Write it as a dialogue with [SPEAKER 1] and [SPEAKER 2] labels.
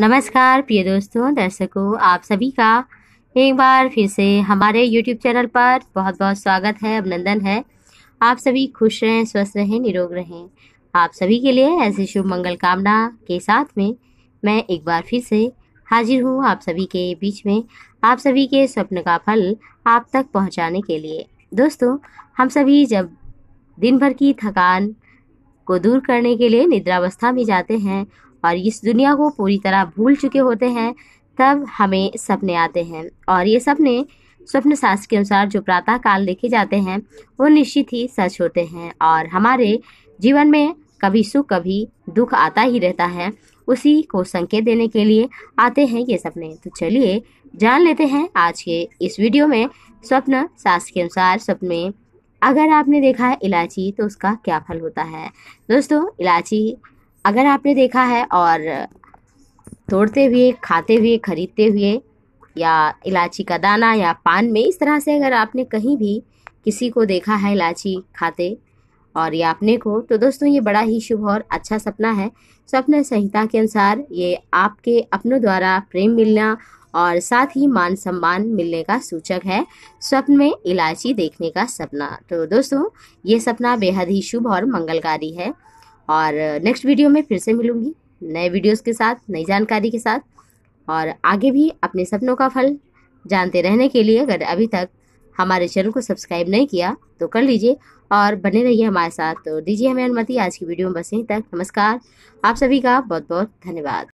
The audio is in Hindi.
[SPEAKER 1] नमस्कार प्रिय दोस्तों दर्शकों आप सभी का एक बार फिर से हमारे YouTube चैनल पर बहुत बहुत स्वागत है अभिनंदन है आप सभी खुश रहें स्वस्थ रहें निरोग रहें आप सभी के लिए ऐसे शुभ मंगल कामना के साथ में मैं एक बार फिर से हाजिर हूँ आप सभी के बीच में आप सभी के स्वप्न का फल आप तक पहुँचाने के लिए दोस्तों हम सभी जब दिन भर की थकान को दूर करने के लिए निद्रावस्था में जाते हैं और इस दुनिया को पूरी तरह भूल चुके होते हैं तब हमें सपने आते हैं और ये सपने स्वप्न शास्त्र के अनुसार जो प्रातः काल देखे जाते हैं वो निश्चित ही सच होते हैं और हमारे जीवन में कभी सुख कभी दुख आता ही रहता है उसी को संकेत देने के लिए आते हैं ये सपने तो चलिए जान लेते हैं आज के इस वीडियो में स्वप्न शास्त्र के अनुसार स्वप्न में अगर आपने देखा है इलायची तो उसका क्या फल होता है दोस्तों इलायची अगर आपने देखा है और तोड़ते हुए खाते हुए खरीदते हुए या इलायची का दाना या पान में इस तरह से अगर आपने कहीं भी किसी को देखा है इलायची खाते और या अपने को तो दोस्तों ये बड़ा ही शुभ और अच्छा सपना है स्वप्न संहिता के अनुसार ये आपके अपनों द्वारा प्रेम मिलना और साथ ही मान सम्मान मिलने का सूचक है स्वप्न में इलायची देखने का सपना तो दोस्तों ये सपना बेहद ही शुभ और मंगलकारी है और नेक्स्ट वीडियो में फिर से मिलूँगी नए वीडियोस के साथ नई जानकारी के साथ और आगे भी अपने सपनों का फल जानते रहने के लिए अगर अभी तक हमारे चैनल को सब्सक्राइब नहीं किया तो कर लीजिए और बने रहिए हमारे साथ तो दीजिए हमें अनुमति आज की वीडियो में बस यहीं तक नमस्कार आप सभी का बहुत बहुत धन्यवाद